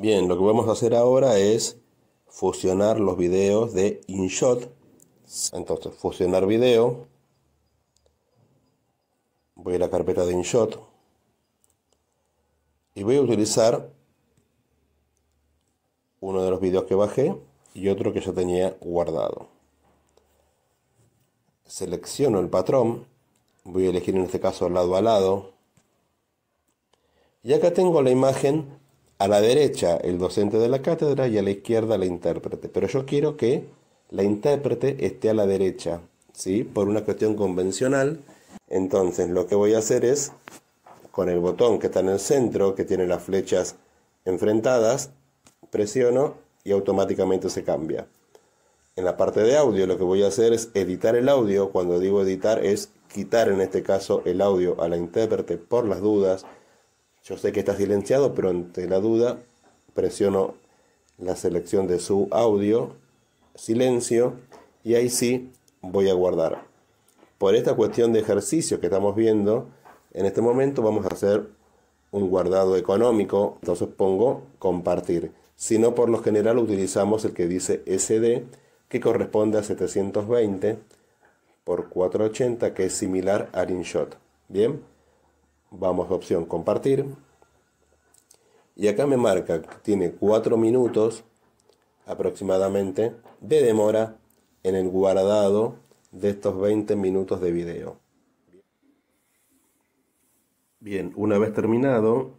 Bien, lo que vamos a hacer ahora es fusionar los videos de InShot. Entonces, fusionar video. Voy a la carpeta de InShot. Y voy a utilizar uno de los videos que bajé y otro que yo tenía guardado. Selecciono el patrón. Voy a elegir en este caso lado a lado. Y acá tengo la imagen a la derecha el docente de la cátedra y a la izquierda la intérprete. Pero yo quiero que la intérprete esté a la derecha, ¿sí? Por una cuestión convencional. Entonces lo que voy a hacer es, con el botón que está en el centro, que tiene las flechas enfrentadas, presiono y automáticamente se cambia. En la parte de audio lo que voy a hacer es editar el audio. Cuando digo editar es quitar en este caso el audio a la intérprete por las dudas yo sé que está silenciado, pero ante la duda presiono la selección de su audio, silencio, y ahí sí voy a guardar. Por esta cuestión de ejercicio que estamos viendo, en este momento vamos a hacer un guardado económico, entonces pongo compartir. Si no, por lo general utilizamos el que dice SD, que corresponde a 720 por 480, que es similar a InShot. Bien vamos a opción compartir. Y acá me marca que tiene 4 minutos aproximadamente de demora en el guardado de estos 20 minutos de video. Bien, una vez terminado,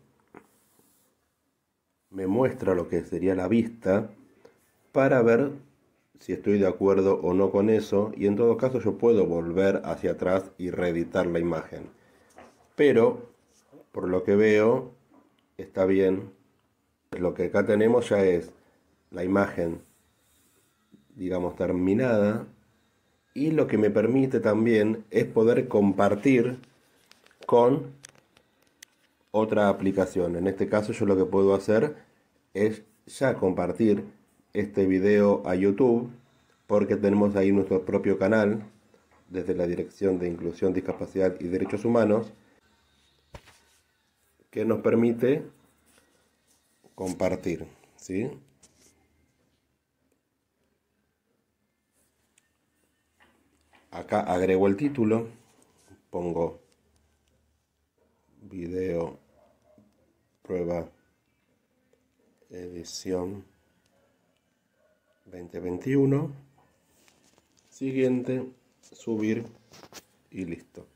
me muestra lo que sería la vista para ver si estoy de acuerdo o no con eso y en todo caso yo puedo volver hacia atrás y reeditar la imagen pero por lo que veo está bien. Lo que acá tenemos ya es la imagen, digamos, terminada y lo que me permite también es poder compartir con otra aplicación. En este caso yo lo que puedo hacer es ya compartir este video a YouTube porque tenemos ahí nuestro propio canal desde la Dirección de Inclusión, Discapacidad y Derechos Humanos que nos permite compartir, ¿sí? Acá agrego el título, pongo video prueba edición 2021 siguiente subir y listo